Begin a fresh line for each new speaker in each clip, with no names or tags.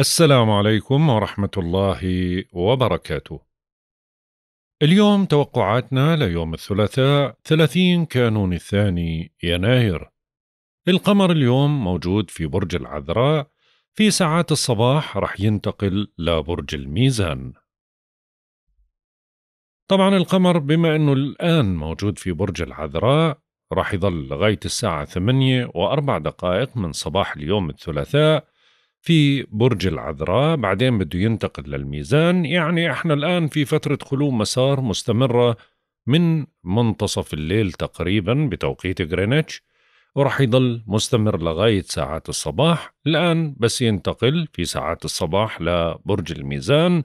السلام عليكم ورحمة الله وبركاته. اليوم توقعاتنا ليوم الثلاثاء 30 كانون الثاني يناير. القمر اليوم موجود في برج العذراء في ساعات الصباح رح ينتقل لبرج الميزان. طبعا القمر بما انه الان موجود في برج العذراء رح يظل لغاية الساعة 8 و4 دقائق من صباح اليوم الثلاثاء في برج العذراء بعدين بده ينتقل للميزان يعني احنا الآن في فترة خلو مسار مستمرة من منتصف الليل تقريبا بتوقيت غرينتش وراح يضل مستمر لغاية ساعات الصباح الآن بس ينتقل في ساعات الصباح لبرج الميزان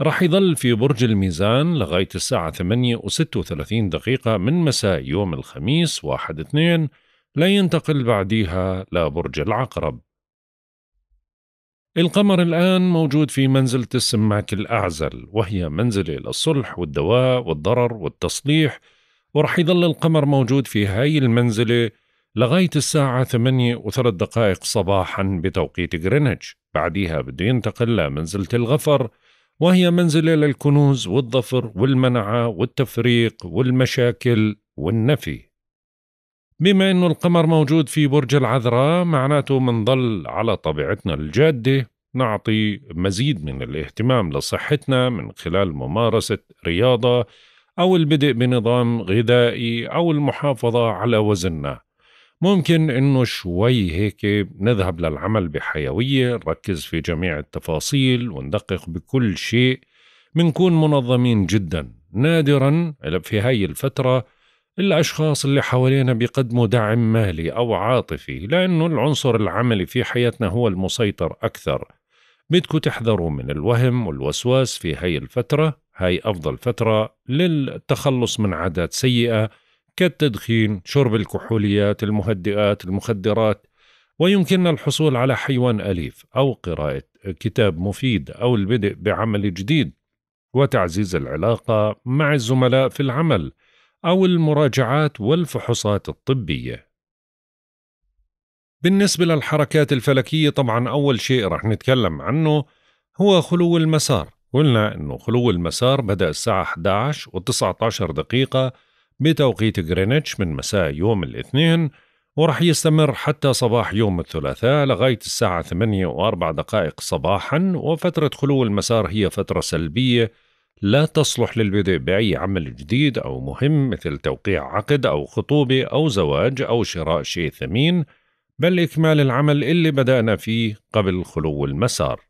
راح يظل في برج الميزان لغاية الساعة 8 و 36 دقيقة من مساء يوم الخميس 1-2 لا ينتقل بعديها لبرج العقرب القمر الآن موجود في منزلة السماك الأعزل وهي منزلة للصلح والدواء والضرر والتصليح ورح يظل القمر موجود في هاي المنزلة لغاية الساعة 8 وثلاث دقائق صباحا بتوقيت غرينتش بعديها بده ينتقل لمنزلة الغفر وهي منزلة للكنوز والظفر والمنعة والتفريق والمشاكل والنفي بما انه القمر موجود في برج العذراء معناته منضل على طبيعتنا الجاده نعطي مزيد من الاهتمام لصحتنا من خلال ممارسه رياضه او البدء بنظام غذائي او المحافظه على وزننا ممكن انه شوي هيك نذهب للعمل بحيويه نركز في جميع التفاصيل وندقق بكل شيء بنكون منظمين جدا نادرا في هاي الفتره الأشخاص اللي حوالينا بيقدموا دعم مالي أو عاطفي لأنه العنصر العملي في حياتنا هو المسيطر أكثر بدكم تحذروا من الوهم والوسواس في هاي الفترة هاي أفضل فترة للتخلص من عادات سيئة كالتدخين شرب الكحوليات المهدئات المخدرات ويمكننا الحصول على حيوان أليف أو قراءة كتاب مفيد أو البدء بعمل جديد وتعزيز العلاقة مع الزملاء في العمل أو المراجعات والفحوصات الطبية. بالنسبة للحركات الفلكية طبعا أول شيء رح نتكلم عنه هو خلو المسار قلنا أنه خلو المسار بدأ الساعة 11 و 19 دقيقة بتوقيت غرينتش من مساء يوم الاثنين ورح يستمر حتى صباح يوم الثلاثاء لغاية الساعة 8 و4 دقائق صباحا وفترة خلو المسار هي فترة سلبية لا تصلح للبدء بأي عمل جديد أو مهم مثل توقيع عقد أو خطوبة أو زواج أو شراء شيء ثمين بل إكمال العمل اللي بدأنا فيه قبل خلو المسار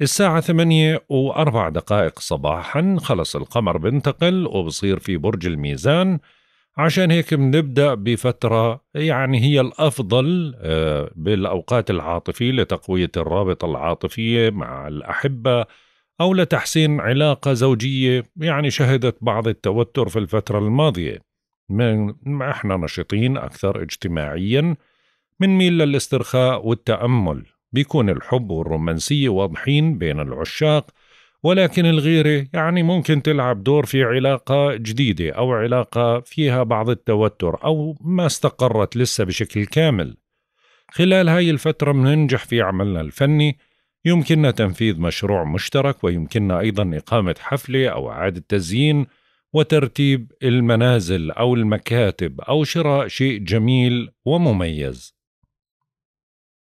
الساعة ثمانية وأربع دقائق صباحا خلص القمر بنتقل وبصير في برج الميزان عشان هيك بنبدأ بفترة يعني هي الأفضل آه، بالأوقات العاطفية لتقوية الرابطة العاطفية مع الأحبة أو لتحسين علاقة زوجية يعني شهدت بعض التوتر في الفترة الماضية ما احنا نشيطين أكثر اجتماعيا ميل للاسترخاء والتأمل بيكون الحب والرومانسية واضحين بين العشاق ولكن الغيرة يعني ممكن تلعب دور في علاقة جديدة أو علاقة فيها بعض التوتر أو ما استقرت لسه بشكل كامل خلال هاي الفترة مننجح في عملنا الفني يمكننا تنفيذ مشروع مشترك ويمكننا ايضا اقامه حفله او اعاده تزيين وترتيب المنازل او المكاتب او شراء شيء جميل ومميز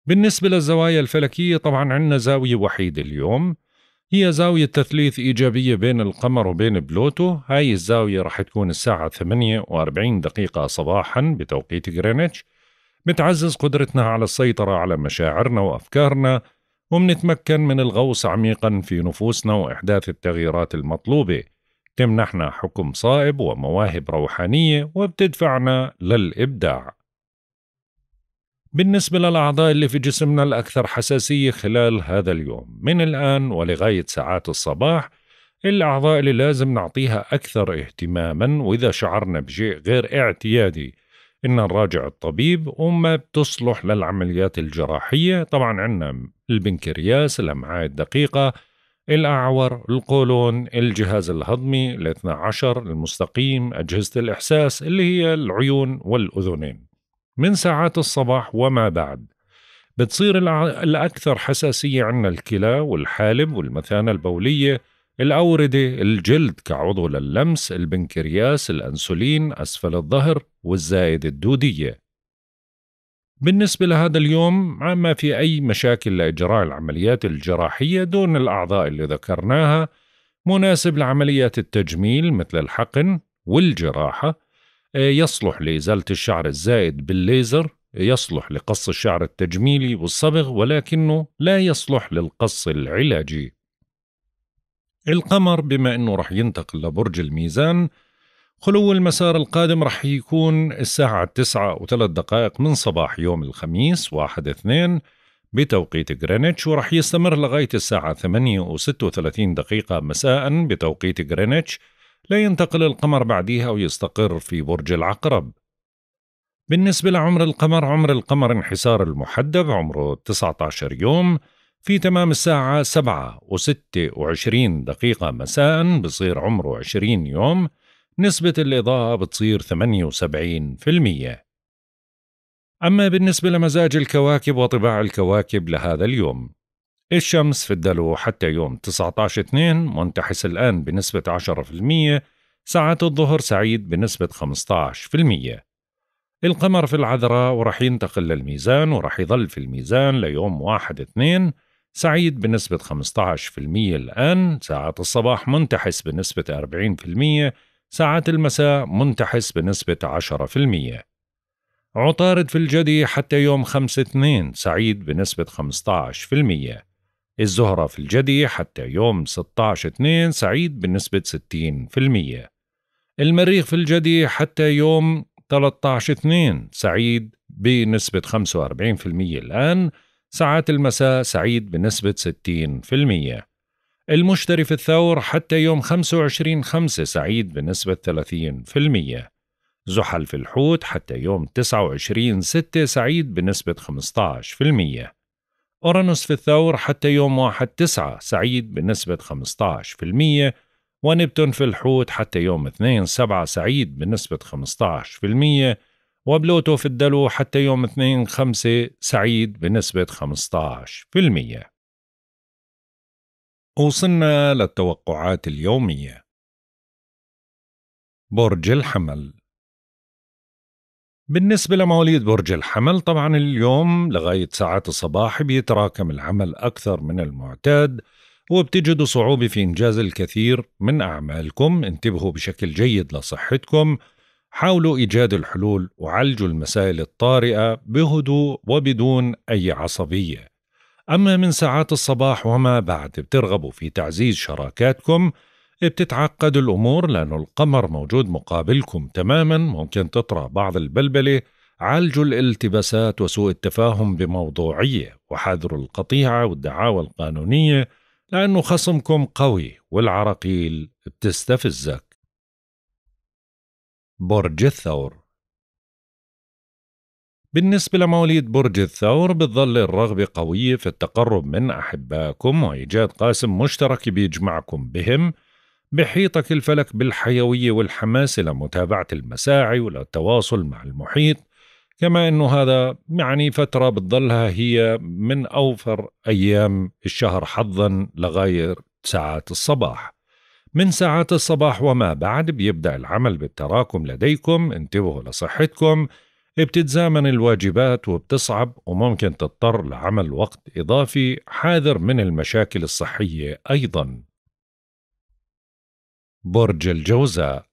بالنسبه للزوايا الفلكيه طبعا عندنا زاويه وحيده اليوم هي زاوية تثليث إيجابية بين القمر وبين بلوتو هاي الزاوية راح تكون الساعة 48 دقيقة صباحا بتوقيت غرينتش بتعزز قدرتنا على السيطرة على مشاعرنا وأفكارنا ومنتمكن من الغوص عميقا في نفوسنا وإحداث التغييرات المطلوبة تمنحنا حكم صائب ومواهب روحانية وبتدفعنا للإبداع بالنسبة للأعضاء اللي في جسمنا الأكثر حساسية خلال هذا اليوم من الآن ولغاية ساعات الصباح الأعضاء اللي لازم نعطيها أكثر اهتماما وإذا شعرنا بشيء غير اعتيادي إن نراجع الطبيب وما بتصلح للعمليات الجراحية طبعا عندنا البنكرياس الأمعاء الدقيقة الأعور القولون الجهاز الهضمي الاثنى عشر المستقيم أجهزة الإحساس اللي هي العيون والأذنين من ساعات الصباح وما بعد بتصير الأكثر حساسية عندنا الكلى والحالب والمثانة البولية الأوردة الجلد كعضو للمس البنكرياس الأنسولين أسفل الظهر والزائدة الدودية بالنسبة لهذا اليوم ما في أي مشاكل لإجراء العمليات الجراحية دون الأعضاء اللي ذكرناها مناسب لعمليات التجميل مثل الحقن والجراحة يصلح لإزالة الشعر الزائد بالليزر يصلح لقص الشعر التجميلي والصبغ ولكنه لا يصلح للقص العلاجي القمر بما انه رح ينتقل لبرج الميزان خلو المسار القادم رح يكون الساعة التسعة وثلاث دقائق من صباح يوم الخميس واحد اثنين بتوقيت غرينتش ورح يستمر لغاية الساعة ثمانية وستة وثلاثين دقيقة مساء بتوقيت غرينتش لينتقل القمر بعديها ويستقر في برج العقرب بالنسبة لعمر القمر عمر القمر انحسار المحدب عمره 19 يوم في تمام الساعة 7 و26 دقيقة مساء بصير عمره 20 يوم نسبة الإضاءة بتصير 78% أما بالنسبة لمزاج الكواكب وطباع الكواكب لهذا اليوم الشمس في الدلو حتى يوم 19/2 منتحس الآن بنسبة 10% ساعات الظهر سعيد بنسبة 15% القمر في العذراء ورح ينتقل للميزان ورح يظل في الميزان ليوم 1/2 سعيد بنسبة 15% الآن ساعات الصباح منتحس بنسبة 40% ساعات المساء منتحس بنسبة 10% عطارد في الجدي حتى يوم 5/2 سعيد بنسبة 15% الزهرة في الجدي حتى يوم 16/2 سعيد بنسبة 60% المريخ في الجدي حتى يوم 13/2 سعيد بنسبة 45% الآن ساعات المساء سعيد بنسبة 60% المشتري في الثور حتى يوم 25 خمسة سعيد بنسبة 30% زحل في الحوت حتى يوم 29 ستة سعيد بنسبة 15% أورانوس في الثور حتى يوم 1 9 سعيد بنسبة 15% ونبتون في الحوت حتى يوم 2 7 سعيد بنسبة 15% وبلوتو في الدلو حتى يوم 2 5 سعيد بنسبة 15% وصلنا للتوقعات اليومية برج الحمل بالنسبة لمواليد برج الحمل طبعا اليوم لغاية ساعات الصباح بيتراكم العمل أكثر من المعتاد وبتجدوا صعوبة في إنجاز الكثير من أعمالكم انتبهوا بشكل جيد لصحتكم حاولوا إيجاد الحلول وعالجوا المسائل الطارئة بهدوء وبدون أي عصبية أما من ساعات الصباح وما بعد بترغبوا في تعزيز شراكاتكم بتتعقد الأمور لأنه القمر موجود مقابلكم تماما ممكن تطرأ بعض البلبلة عالجوا الالتباسات وسوء التفاهم بموضوعية وحذروا القطيعة والدعاوى القانونية لأنه خصمكم قوي والعراقيل بتستفزك برج الثور بالنسبة لمواليد برج الثور بتظل الرغبة قوية في التقرب من أحبائكم وإيجاد قاسم مشترك بيجمعكم بهم بحيطك الفلك بالحيوية والحماس لمتابعة المساعي وللتواصل مع المحيط كما أنه هذا يعني فترة بتظلها هي من أوفر أيام الشهر حظا لغاية ساعات الصباح من ساعات الصباح وما بعد بيبدأ العمل بالتراكم لديكم انتبهوا لصحتكم بتتزامن الواجبات وبتصعب وممكن تضطر لعمل وقت إضافي حاذر من المشاكل الصحية أيضا برج الجوزاء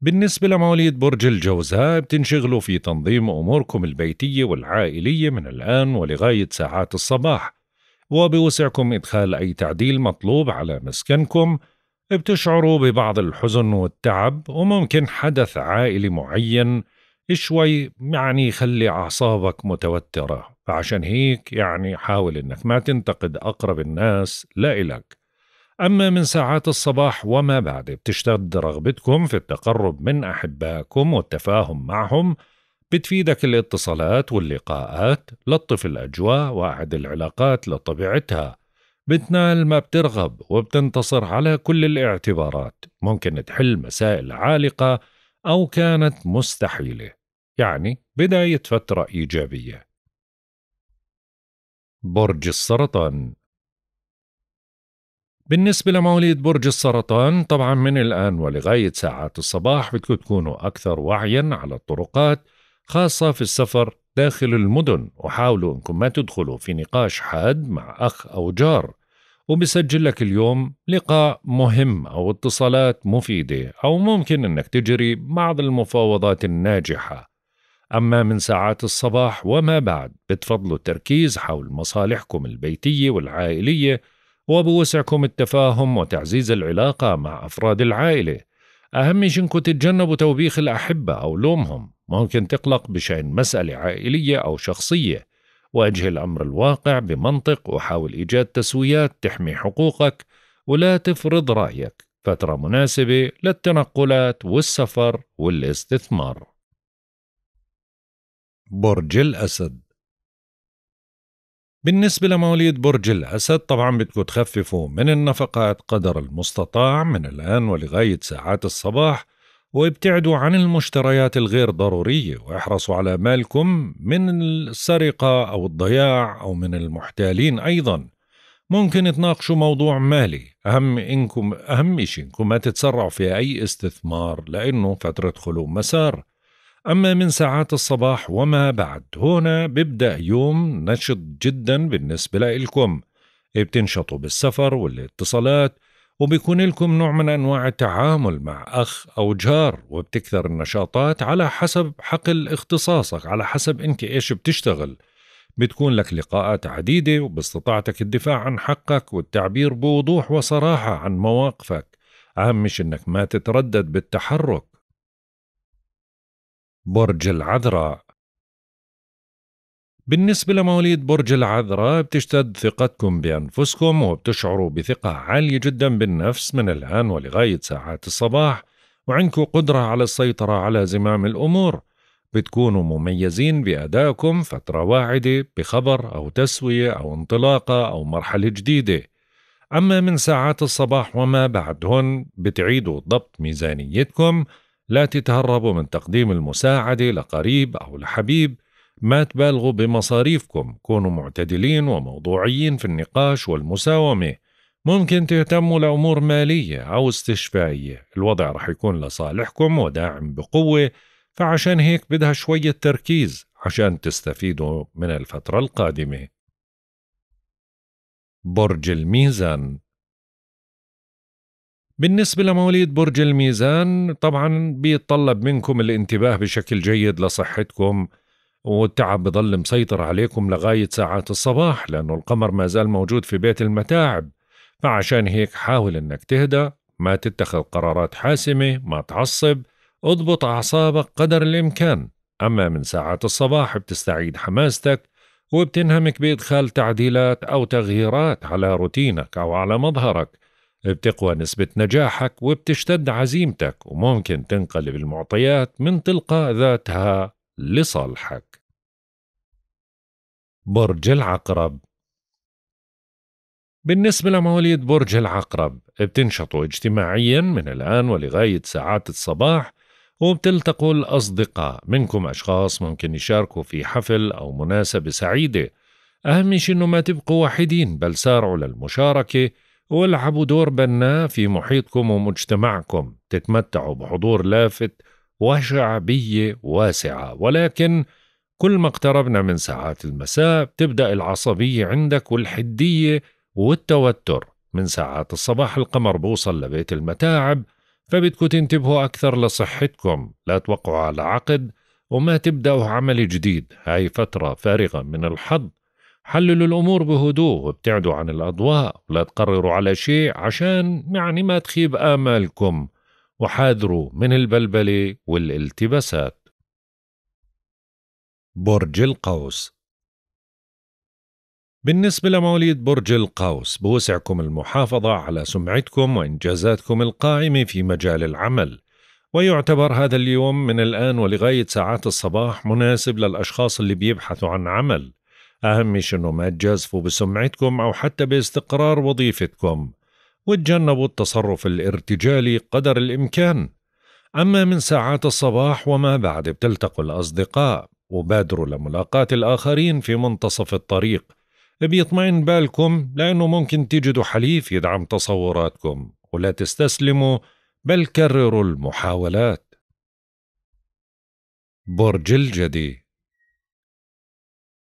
بالنسبة لمواليد برج الجوزاء بتنشغلوا في تنظيم أموركم البيتية والعائلية من الآن ولغاية ساعات الصباح وبوسعكم إدخال أي تعديل مطلوب على مسكنكم بتشعروا ببعض الحزن والتعب وممكن حدث عائلي معين شوي يعني يخلي أعصابك متوترة فعشان هيك يعني حاول إنك ما تنتقد أقرب الناس لا إلك أما من ساعات الصباح وما بعد بتشتد رغبتكم في التقرب من أحبائكم والتفاهم معهم بتفيدك الاتصالات واللقاءات لطف الأجواء وأعد العلاقات لطبيعتها بتنال ما بترغب وبتنتصر على كل الاعتبارات ممكن تحل مسائل عالقة أو كانت مستحيلة يعني بداية فترة إيجابية برج السرطان بالنسبة لمواليد برج السرطان طبعا من الآن ولغاية ساعات الصباح بدكم تكونوا أكثر وعيا على الطرقات خاصة في السفر داخل المدن وحاولوا انكم ما تدخلوا في نقاش حاد مع اخ او جار وبسجل لك اليوم لقاء مهم او اتصالات مفيدة او ممكن انك تجري بعض المفاوضات الناجحة اما من ساعات الصباح وما بعد بتفضلوا التركيز حول مصالحكم البيتية والعائلية وبوسعكم التفاهم وتعزيز العلاقة مع افراد العائلة اهم شيء انكم تتجنبوا توبيخ الاحبة او لومهم ممكن تقلق بشأن مسألة عائلية أو شخصية واجه الأمر الواقع بمنطق وحاول إيجاد تسويات تحمي حقوقك ولا تفرض رأيك فترة مناسبة للتنقلات والسفر والاستثمار برج الأسد بالنسبة لمواليد برج الأسد طبعا بدكم تخففوا من النفقات قدر المستطاع من الآن ولغاية ساعات الصباح وابتعدوا عن المشتريات الغير ضرورية واحرصوا على مالكم من السرقة أو الضياع أو من المحتالين أيضا ممكن تناقشوا موضوع مالي أهم إنكم أهم شيء إنكم ما تتسرعوا في أي استثمار لأنه فترة خلو مسار أما من ساعات الصباح وما بعد هنا بيبدأ يوم نشط جدا بالنسبة لكم إيه بتنشطوا بالسفر والاتصالات وبيكون لكم نوع من أنواع التعامل مع أخ أو جار وبتكثر النشاطات على حسب حقل اختصاصك على حسب أنت إيش بتشتغل بتكون لك لقاءات عديدة وباستطاعتك الدفاع عن حقك والتعبير بوضوح وصراحة عن مواقفك أهم مش أنك ما تتردد بالتحرك برج العذراء بالنسبة لمواليد برج العذراء بتشتد ثقتكم بأنفسكم وبتشعروا بثقة عالية جدا بالنفس من الآن ولغاية ساعات الصباح وعندكم قدرة على السيطرة على زمام الأمور بتكونوا مميزين بأدائكم فترة واعدة بخبر أو تسوية أو انطلاقة أو مرحلة جديدة أما من ساعات الصباح وما بعدهن بتعيدوا ضبط ميزانيتكم لا تتهربوا من تقديم المساعدة لقريب أو لحبيب ما تبالغوا بمصاريفكم كونوا معتدلين وموضوعيين في النقاش والمساومة ممكن تهتموا لأمور مالية أو استشفائية الوضع رح يكون لصالحكم وداعم بقوة فعشان هيك بدها شوية تركيز عشان تستفيدوا من الفترة القادمة برج الميزان بالنسبة لمواليد برج الميزان طبعا بيتطلب منكم الانتباه بشكل جيد لصحتكم والتعب بضل مسيطر عليكم لغاية ساعات الصباح لأنه القمر ما زال موجود في بيت المتاعب فعشان هيك حاول إنك تهدى ما تتخذ قرارات حاسمة ما تعصب اضبط أعصابك قدر الإمكان أما من ساعات الصباح بتستعيد حماستك وبتنهمك بإدخال تعديلات أو تغييرات على روتينك أو على مظهرك بتقوى نسبة نجاحك وبتشتد عزيمتك وممكن تنقلب المعطيات من تلقاء ذاتها لصالحك برج العقرب بالنسبة لمواليد برج العقرب بتنشطوا اجتماعيا من الآن ولغاية ساعات الصباح وبتلتقوا الأصدقاء منكم أشخاص ممكن يشاركوا في حفل أو مناسبة سعيدة أهم شيء أنه ما تبقوا وحيدين بل سارعوا للمشاركة والعبوا دور بناء في محيطكم ومجتمعكم تتمتعوا بحضور لافت وشعبية واسعة ولكن كل ما اقتربنا من ساعات المساء بتبدأ العصبية عندك والحدية والتوتر من ساعات الصباح القمر بوصل لبيت المتاعب فبدكوا تنتبهوا أكثر لصحتكم لا توقعوا على عقد وما تبدأوا عمل جديد هاي فترة فارغة من الحظ حللوا الأمور بهدوء وابتعدوا عن الأضواء ولا تقرروا على شيء عشان يعني ما تخيب آمالكم وحاذروا من البلبلة والالتباسات برج القوس بالنسبة لمواليد برج القوس بوسعكم المحافظة على سمعتكم وإنجازاتكم القائمة في مجال العمل ويعتبر هذا اليوم من الآن ولغاية ساعات الصباح مناسب للأشخاص اللي بيبحثوا عن عمل أهم شيء أنه ما تجازفوا بسمعتكم أو حتى باستقرار وظيفتكم وتجنبوا التصرف الارتجالي قدر الإمكان أما من ساعات الصباح وما بعد بتلتقوا الأصدقاء وبادروا لملاقاة الآخرين في منتصف الطريق بيطمئن بالكم لأنه ممكن تجدوا حليف يدعم تصوراتكم ولا تستسلموا بل كرروا المحاولات برج الجدي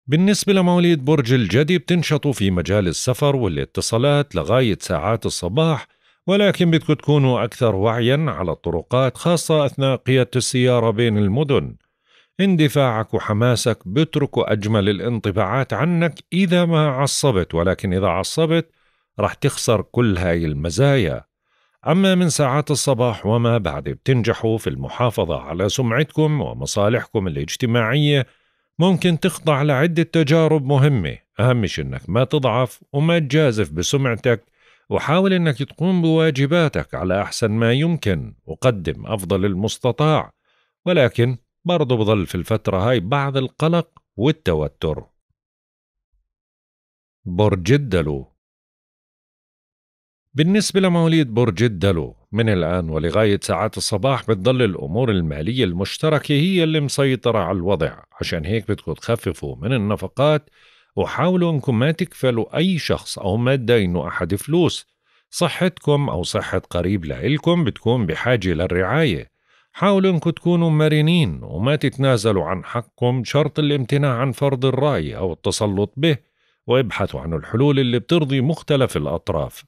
بالنسبة لمواليد برج الجدي بتنشطوا في مجال السفر والاتصالات لغاية ساعات الصباح ولكن بدكم تكونوا أكثر وعيا على الطرقات خاصة أثناء قيادة السيارة بين المدن اندفاعك وحماسك بتركوا أجمل الانطباعات عنك إذا ما عصبت ولكن إذا عصبت رح تخسر كل هاي المزايا أما من ساعات الصباح وما بعد بتنجحوا في المحافظة على سمعتكم ومصالحكم الاجتماعية ممكن تخضع لعدة تجارب مهمة أهم شيء أنك ما تضعف وما تجازف بسمعتك وحاول أنك تقوم بواجباتك على أحسن ما يمكن وقدم أفضل المستطاع ولكن برضو بظل في الفترة هاي بعض القلق والتوتر برج الدلو بالنسبة لمواليد برج الدلو من الآن ولغاية ساعات الصباح بتضل الأمور المالية المشتركة هي اللي مسيطرة على الوضع عشان هيك بدكم تخففوا من النفقات وحاولوا انكم ما تكفلوا اي شخص او ما تدينوا احد فلوس صحتكم او صحة قريب لإلكم بتكون بحاجة للرعاية حاولوا انكم تكونوا مرنين وما تتنازلوا عن حقكم شرط الامتناع عن فرض الرأي او التسلط به وابحثوا عن الحلول اللي بترضي مختلف الأطراف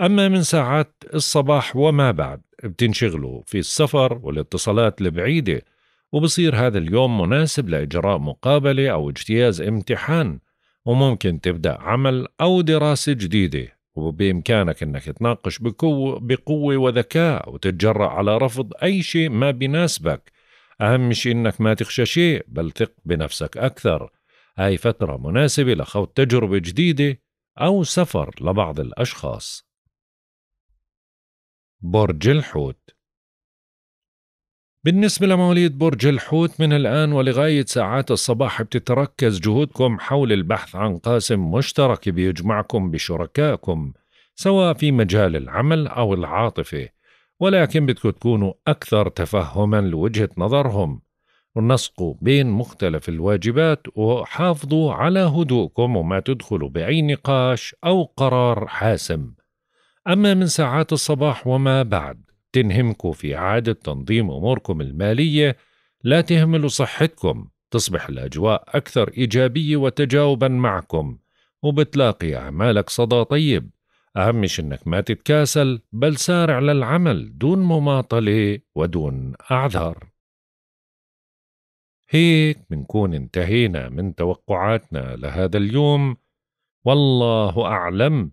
أما من ساعات الصباح وما بعد بتنشغلوا في السفر والاتصالات البعيدة وبصير هذا اليوم مناسب لإجراء مقابلة أو اجتياز امتحان وممكن تبدأ عمل أو دراسة جديدة وبإمكانك أنك تناقش بقوة, بقوة وذكاء وتتجرأ على رفض أي شيء ما بيناسبك أهم شيء أنك ما تخشى شيء بل ثق بنفسك أكثر هاي فترة مناسبة لخوض تجربة جديدة أو سفر لبعض الأشخاص برج الحوت بالنسبة لمواليد برج الحوت من الآن ولغاية ساعات الصباح بتتركز جهودكم حول البحث عن قاسم مشترك بيجمعكم بشركائكم سواء في مجال العمل أو العاطفة ولكن بدكم تكونوا أكثر تفهما لوجهة نظرهم ونسقوا بين مختلف الواجبات وحافظوا على هدوءكم وما تدخلوا بأي نقاش أو قرار حاسم أما من ساعات الصباح وما بعد تنهمكوا في إعادة تنظيم أموركم المالية لا تهملوا صحتكم تصبح الأجواء أكثر إيجابية وتجاوبا معكم وبتلاقي أعمالك صدى طيب أهم شيء إنك ما تتكاسل بل سارع للعمل دون مماطلة ودون أعذار هيك منكون انتهينا من توقعاتنا لهذا اليوم والله أعلم